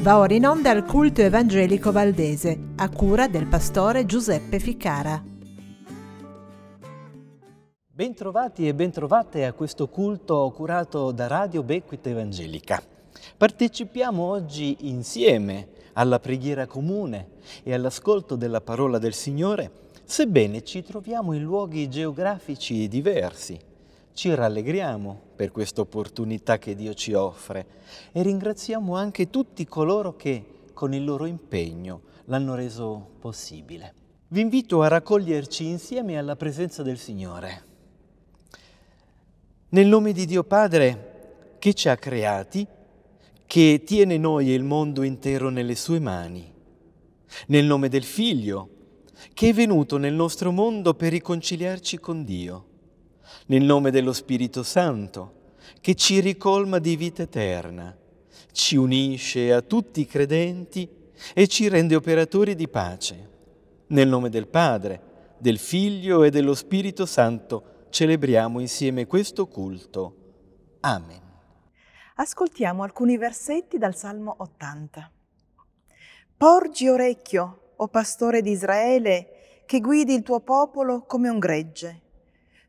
Va ora in onda al culto evangelico valdese, a cura del pastore Giuseppe Ficara. Bentrovati e bentrovate a questo culto curato da Radio Bequita Evangelica. Partecipiamo oggi insieme alla preghiera comune e all'ascolto della parola del Signore Sebbene ci troviamo in luoghi geografici diversi, ci rallegriamo per questa opportunità che Dio ci offre e ringraziamo anche tutti coloro che con il loro impegno l'hanno reso possibile. Vi invito a raccoglierci insieme alla presenza del Signore. Nel nome di Dio Padre che ci ha creati, che tiene noi e il mondo intero nelle sue mani. Nel nome del Figlio che che è venuto nel nostro mondo per riconciliarci con Dio, nel nome dello Spirito Santo, che ci ricolma di vita eterna, ci unisce a tutti i credenti e ci rende operatori di pace. Nel nome del Padre, del Figlio e dello Spirito Santo celebriamo insieme questo culto. Amen. Ascoltiamo alcuni versetti dal Salmo 80. Porgi orecchio o pastore di Israele, che guidi il tuo popolo come un gregge.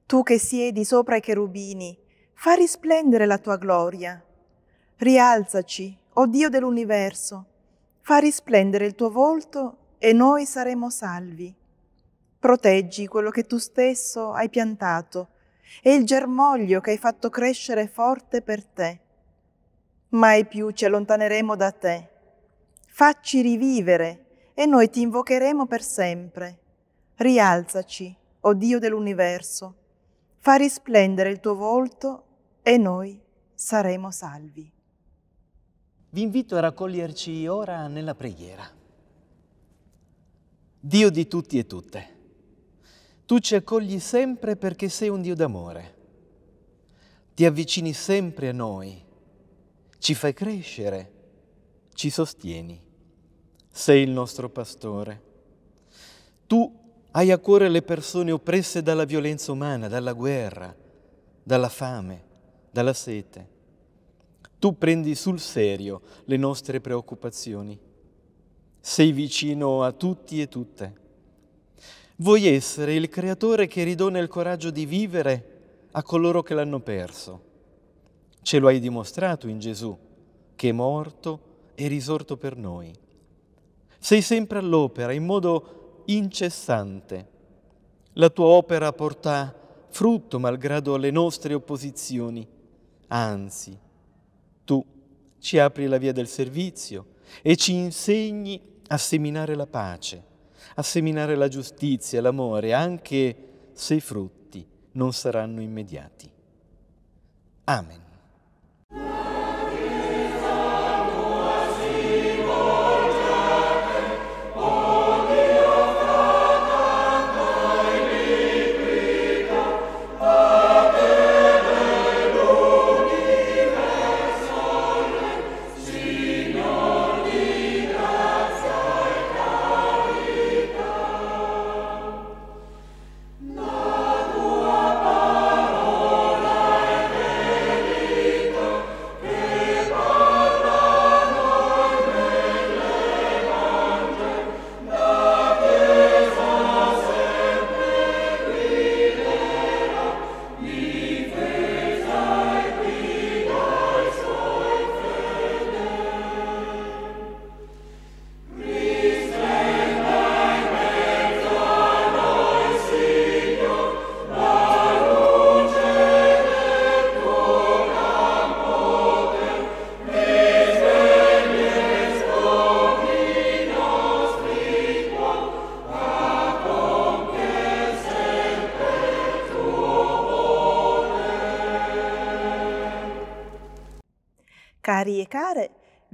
Tu che siedi sopra i cherubini, fa risplendere la tua gloria. Rialzaci, o oh Dio dell'universo, fa risplendere il tuo volto e noi saremo salvi. Proteggi quello che tu stesso hai piantato e il germoglio che hai fatto crescere forte per te. Mai più ci allontaneremo da te. Facci rivivere e noi ti invocheremo per sempre. Rialzaci, o oh Dio dell'universo, fa risplendere il tuo volto e noi saremo salvi. Vi invito a raccoglierci ora nella preghiera. Dio di tutti e tutte, tu ci accogli sempre perché sei un Dio d'amore. Ti avvicini sempre a noi, ci fai crescere, ci sostieni sei il nostro pastore. Tu hai a cuore le persone oppresse dalla violenza umana, dalla guerra, dalla fame, dalla sete. Tu prendi sul serio le nostre preoccupazioni. Sei vicino a tutti e tutte. Vuoi essere il creatore che ridona il coraggio di vivere a coloro che l'hanno perso. Ce lo hai dimostrato in Gesù, che è morto e risorto per noi. Sei sempre all'opera in modo incessante. La tua opera porta frutto malgrado le nostre opposizioni. Anzi, tu ci apri la via del servizio e ci insegni a seminare la pace, a seminare la giustizia, l'amore, anche se i frutti non saranno immediati. Amen.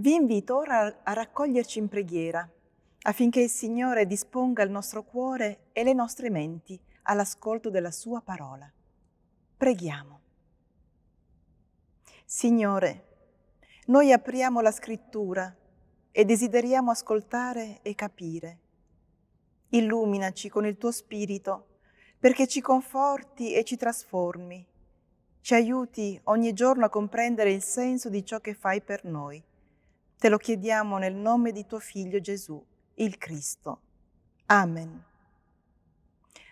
Vi invito ora a raccoglierci in preghiera, affinché il Signore disponga il nostro cuore e le nostre menti all'ascolto della Sua parola. Preghiamo. Signore, noi apriamo la scrittura e desideriamo ascoltare e capire. Illuminaci con il tuo spirito perché ci conforti e ci trasformi. Ci aiuti ogni giorno a comprendere il senso di ciò che fai per noi Te lo chiediamo nel nome di tuo Figlio Gesù, il Cristo. Amen.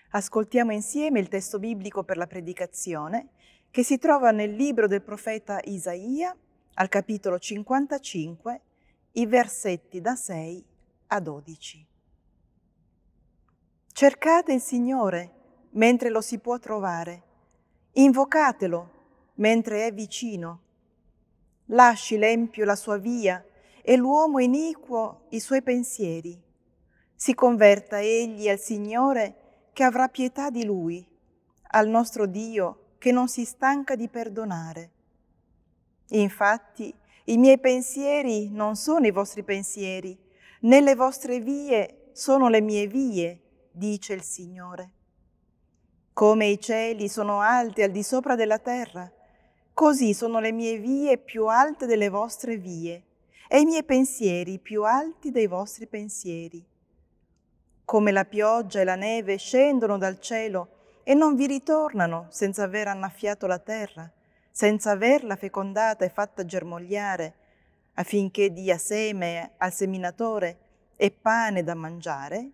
Ascoltiamo insieme il testo biblico per la predicazione che si trova nel libro del profeta Isaia, al capitolo 55, i versetti da 6 a 12. Cercate il Signore mentre lo si può trovare, invocatelo mentre è vicino. Lasci l'empio la sua via e l'uomo iniquo i suoi pensieri. Si converta egli al Signore che avrà pietà di lui, al nostro Dio che non si stanca di perdonare. Infatti, i miei pensieri non sono i vostri pensieri, né le vostre vie sono le mie vie, dice il Signore. Come i cieli sono alti al di sopra della terra, così sono le mie vie più alte delle vostre vie, e i miei pensieri più alti dei vostri pensieri. Come la pioggia e la neve scendono dal cielo e non vi ritornano senza aver annaffiato la terra, senza averla fecondata e fatta germogliare, affinché dia seme al seminatore e pane da mangiare,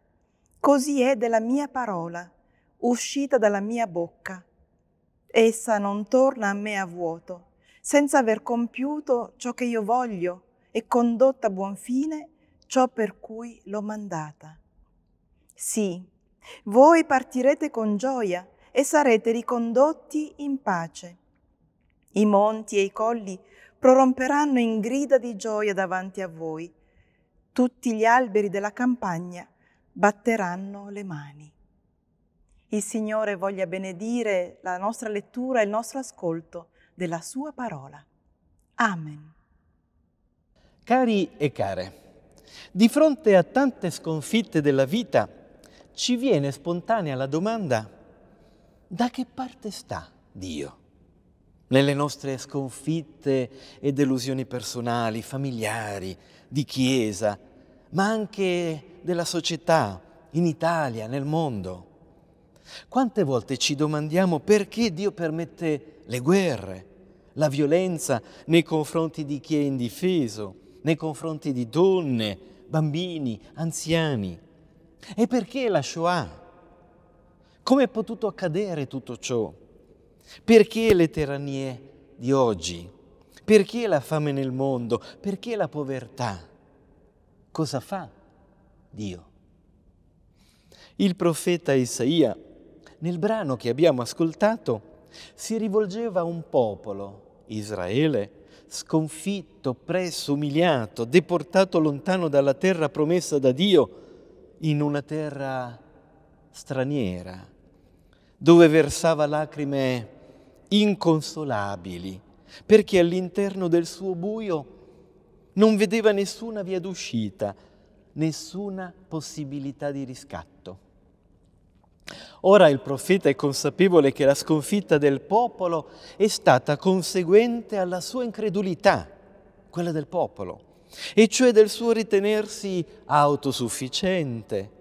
così è della mia parola, uscita dalla mia bocca. Essa non torna a me a vuoto, senza aver compiuto ciò che io voglio e condotta a buon fine ciò per cui l'ho mandata. Sì, voi partirete con gioia e sarete ricondotti in pace. I monti e i colli proromperanno in grida di gioia davanti a voi. Tutti gli alberi della campagna batteranno le mani. Il Signore voglia benedire la nostra lettura e il nostro ascolto della Sua parola. Amen. Cari e care, di fronte a tante sconfitte della vita ci viene spontanea la domanda da che parte sta Dio? Nelle nostre sconfitte e delusioni personali, familiari, di chiesa, ma anche della società, in Italia, nel mondo. Quante volte ci domandiamo perché Dio permette le guerre, la violenza nei confronti di chi è indifeso, nei confronti di donne, bambini, anziani. E perché la Shoah? Come è potuto accadere tutto ciò? Perché le teranie di oggi? Perché la fame nel mondo? Perché la povertà? Cosa fa Dio? Il profeta Isaia, nel brano che abbiamo ascoltato, si rivolgeva a un popolo Israele, sconfitto, presso, umiliato, deportato lontano dalla terra promessa da Dio, in una terra straniera, dove versava lacrime inconsolabili, perché all'interno del suo buio non vedeva nessuna via d'uscita, nessuna possibilità di riscatto. Ora il profeta è consapevole che la sconfitta del popolo è stata conseguente alla sua incredulità, quella del popolo, e cioè del suo ritenersi autosufficiente,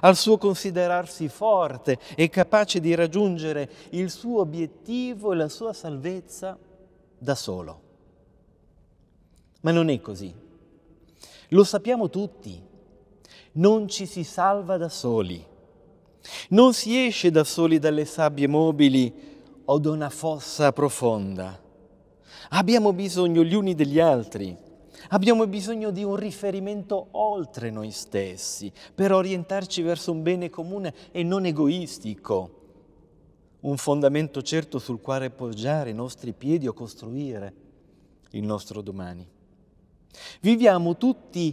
al suo considerarsi forte e capace di raggiungere il suo obiettivo e la sua salvezza da solo. Ma non è così. Lo sappiamo tutti. Non ci si salva da soli. Non si esce da soli dalle sabbie mobili o da una fossa profonda. Abbiamo bisogno gli uni degli altri. Abbiamo bisogno di un riferimento oltre noi stessi per orientarci verso un bene comune e non egoistico, un fondamento certo sul quale poggiare i nostri piedi o costruire il nostro domani. Viviamo tutti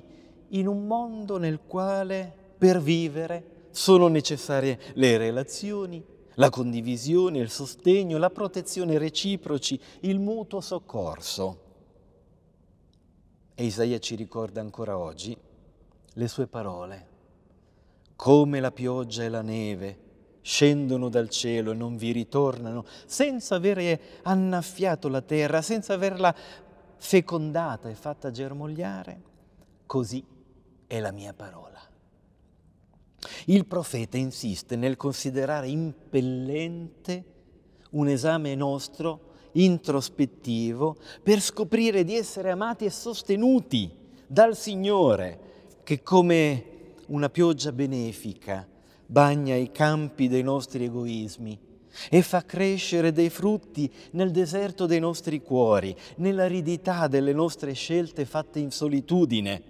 in un mondo nel quale per vivere sono necessarie le relazioni, la condivisione, il sostegno, la protezione reciproci, il mutuo soccorso. E Isaia ci ricorda ancora oggi le sue parole. Come la pioggia e la neve scendono dal cielo e non vi ritornano, senza avere annaffiato la terra, senza averla fecondata e fatta germogliare, così è la mia parola. Il profeta insiste nel considerare impellente un esame nostro introspettivo per scoprire di essere amati e sostenuti dal Signore che come una pioggia benefica bagna i campi dei nostri egoismi e fa crescere dei frutti nel deserto dei nostri cuori, nell'aridità delle nostre scelte fatte in solitudine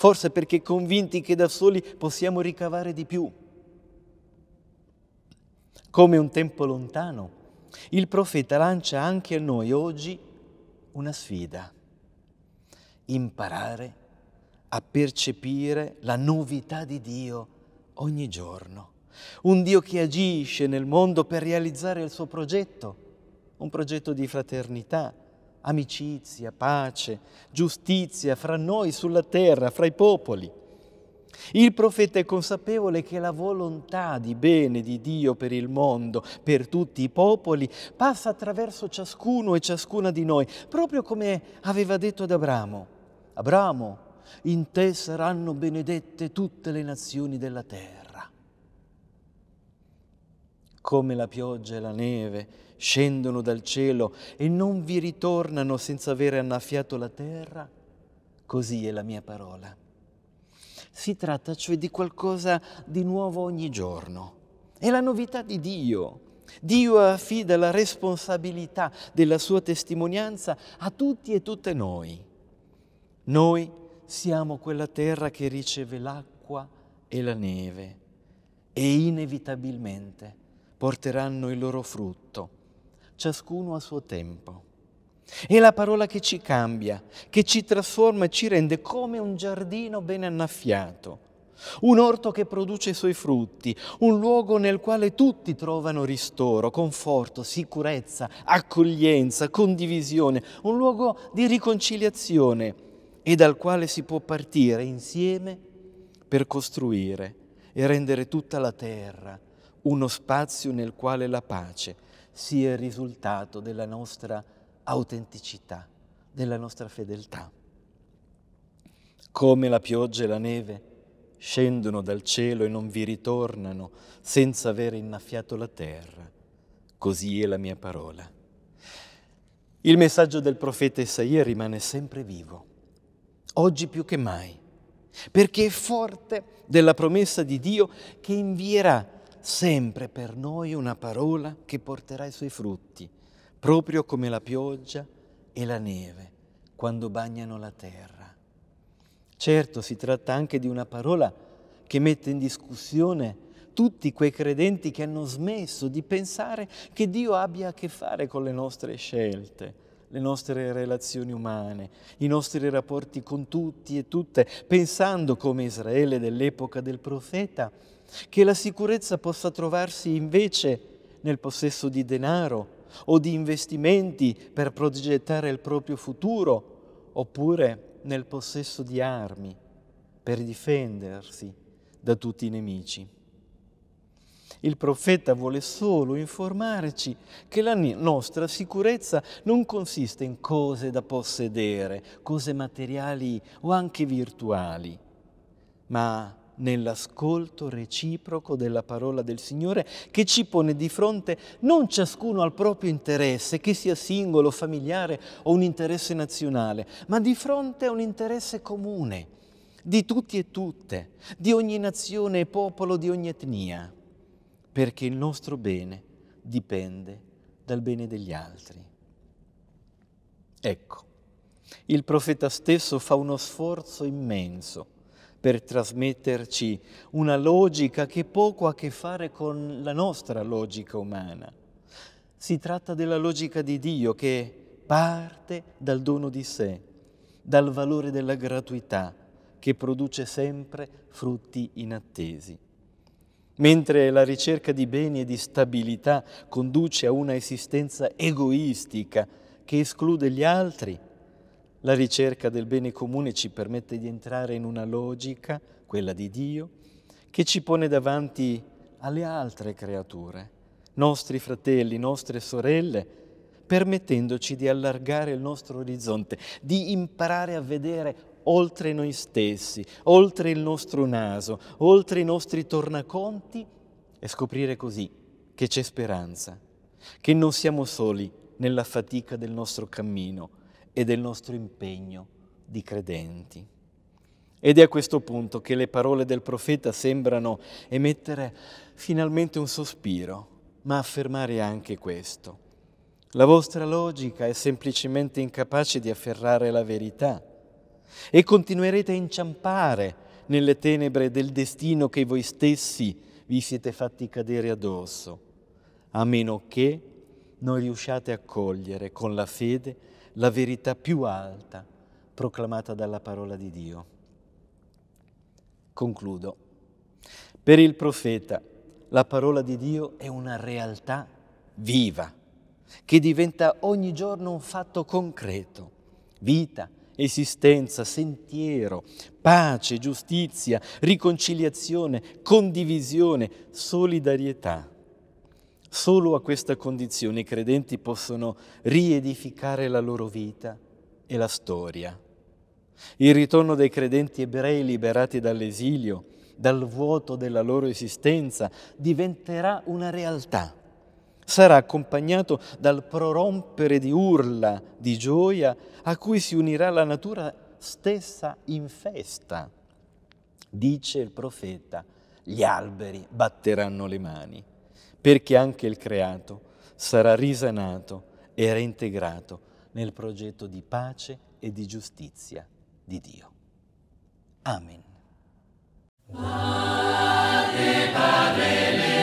forse perché convinti che da soli possiamo ricavare di più. Come un tempo lontano, il profeta lancia anche a noi oggi una sfida. Imparare a percepire la novità di Dio ogni giorno. Un Dio che agisce nel mondo per realizzare il suo progetto, un progetto di fraternità, amicizia, pace, giustizia fra noi sulla terra, fra i popoli. Il profeta è consapevole che la volontà di bene di Dio per il mondo, per tutti i popoli, passa attraverso ciascuno e ciascuna di noi, proprio come aveva detto ad Abramo. Abramo, in te saranno benedette tutte le nazioni della terra come la pioggia e la neve, scendono dal cielo e non vi ritornano senza avere annaffiato la terra, così è la mia parola. Si tratta cioè di qualcosa di nuovo ogni giorno. È la novità di Dio. Dio affida la responsabilità della sua testimonianza a tutti e tutte noi. Noi siamo quella terra che riceve l'acqua e la neve e inevitabilmente porteranno il loro frutto, ciascuno a suo tempo. È la parola che ci cambia, che ci trasforma e ci rende come un giardino ben annaffiato, un orto che produce i suoi frutti, un luogo nel quale tutti trovano ristoro, conforto, sicurezza, accoglienza, condivisione, un luogo di riconciliazione e dal quale si può partire insieme per costruire e rendere tutta la terra uno spazio nel quale la pace sia il risultato della nostra autenticità, della nostra fedeltà. Come la pioggia e la neve scendono dal cielo e non vi ritornano senza aver innaffiato la terra, così è la mia parola. Il messaggio del profeta Isaia rimane sempre vivo, oggi più che mai, perché è forte della promessa di Dio che invierà sempre per noi una parola che porterà i suoi frutti, proprio come la pioggia e la neve quando bagnano la terra. Certo, si tratta anche di una parola che mette in discussione tutti quei credenti che hanno smesso di pensare che Dio abbia a che fare con le nostre scelte, le nostre relazioni umane, i nostri rapporti con tutti e tutte, pensando come Israele dell'epoca del profeta che la sicurezza possa trovarsi invece nel possesso di denaro o di investimenti per progettare il proprio futuro, oppure nel possesso di armi per difendersi da tutti i nemici. Il profeta vuole solo informarci che la nostra sicurezza non consiste in cose da possedere, cose materiali o anche virtuali, ma nell'ascolto reciproco della parola del Signore che ci pone di fronte non ciascuno al proprio interesse, che sia singolo, familiare o un interesse nazionale, ma di fronte a un interesse comune di tutti e tutte, di ogni nazione e popolo, di ogni etnia, perché il nostro bene dipende dal bene degli altri. Ecco, il profeta stesso fa uno sforzo immenso per trasmetterci una logica che poco ha a che fare con la nostra logica umana. Si tratta della logica di Dio che parte dal dono di sé, dal valore della gratuità che produce sempre frutti inattesi. Mentre la ricerca di beni e di stabilità conduce a una esistenza egoistica che esclude gli altri, la ricerca del bene comune ci permette di entrare in una logica, quella di Dio, che ci pone davanti alle altre creature, nostri fratelli, nostre sorelle, permettendoci di allargare il nostro orizzonte, di imparare a vedere oltre noi stessi, oltre il nostro naso, oltre i nostri tornaconti e scoprire così che c'è speranza, che non siamo soli nella fatica del nostro cammino, e del nostro impegno di credenti. Ed è a questo punto che le parole del profeta sembrano emettere finalmente un sospiro, ma affermare anche questo. La vostra logica è semplicemente incapace di afferrare la verità e continuerete a inciampare nelle tenebre del destino che voi stessi vi siete fatti cadere addosso, a meno che non riusciate a cogliere con la fede la verità più alta proclamata dalla parola di Dio. Concludo. Per il profeta la parola di Dio è una realtà viva che diventa ogni giorno un fatto concreto, vita, esistenza, sentiero, pace, giustizia, riconciliazione, condivisione, solidarietà. Solo a questa condizione i credenti possono riedificare la loro vita e la storia. Il ritorno dei credenti ebrei liberati dall'esilio, dal vuoto della loro esistenza, diventerà una realtà. Sarà accompagnato dal prorompere di urla, di gioia, a cui si unirà la natura stessa in festa. Dice il profeta, gli alberi batteranno le mani perché anche il creato sarà risanato e reintegrato nel progetto di pace e di giustizia di Dio. Amen. Padre, padre,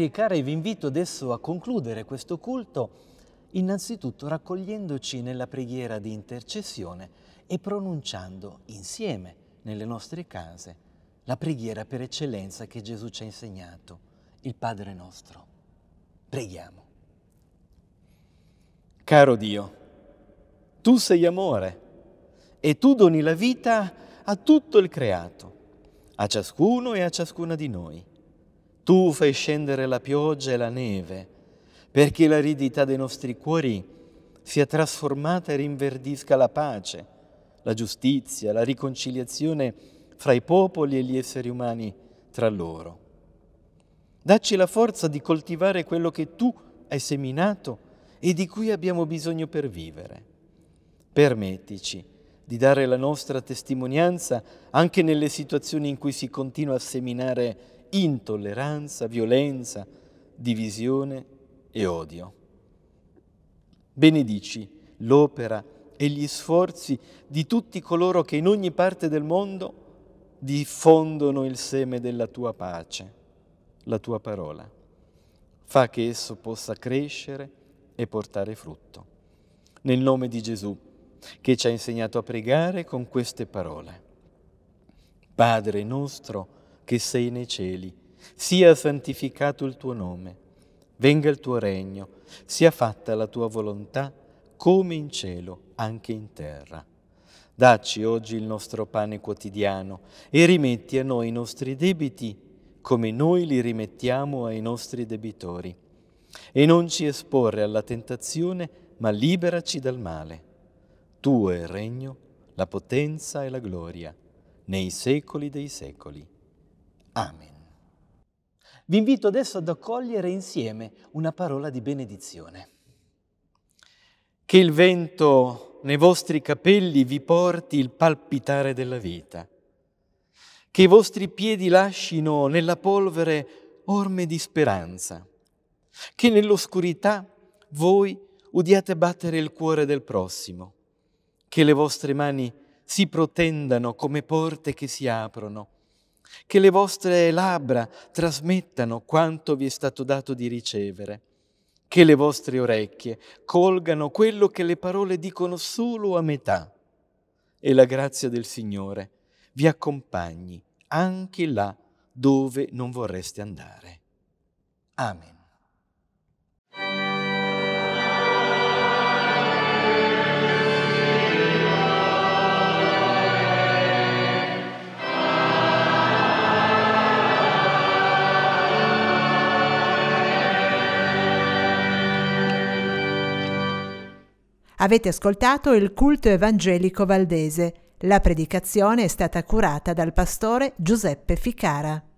Cari e care, vi invito adesso a concludere questo culto innanzitutto raccogliendoci nella preghiera di intercessione e pronunciando insieme nelle nostre case la preghiera per eccellenza che Gesù ci ha insegnato, il Padre nostro. Preghiamo. Caro Dio, tu sei amore e tu doni la vita a tutto il creato, a ciascuno e a ciascuna di noi tu fai scendere la pioggia e la neve, perché l'aridità dei nostri cuori sia trasformata e rinverdisca la pace, la giustizia, la riconciliazione fra i popoli e gli esseri umani tra loro. Dacci la forza di coltivare quello che tu hai seminato e di cui abbiamo bisogno per vivere. Permettici di dare la nostra testimonianza anche nelle situazioni in cui si continua a seminare intolleranza, violenza, divisione e odio. Benedici l'opera e gli sforzi di tutti coloro che in ogni parte del mondo diffondono il seme della tua pace, la tua parola. Fa che esso possa crescere e portare frutto. Nel nome di Gesù, che ci ha insegnato a pregare con queste parole. Padre nostro, che sei nei cieli, sia santificato il tuo nome, venga il tuo regno, sia fatta la tua volontà come in cielo, anche in terra. Dacci oggi il nostro pane quotidiano e rimetti a noi i nostri debiti come noi li rimettiamo ai nostri debitori. E non ci esporre alla tentazione, ma liberaci dal male. Tuo è il regno, la potenza e la gloria, nei secoli dei secoli. Amen. Vi invito adesso ad accogliere insieme una parola di benedizione. Che il vento nei vostri capelli vi porti il palpitare della vita, che i vostri piedi lasciino nella polvere orme di speranza, che nell'oscurità voi udiate battere il cuore del prossimo, che le vostre mani si protendano come porte che si aprono, che le vostre labbra trasmettano quanto vi è stato dato di ricevere, che le vostre orecchie colgano quello che le parole dicono solo a metà e la grazia del Signore vi accompagni anche là dove non vorreste andare. Amen. Avete ascoltato il culto evangelico valdese. La predicazione è stata curata dal pastore Giuseppe Ficara.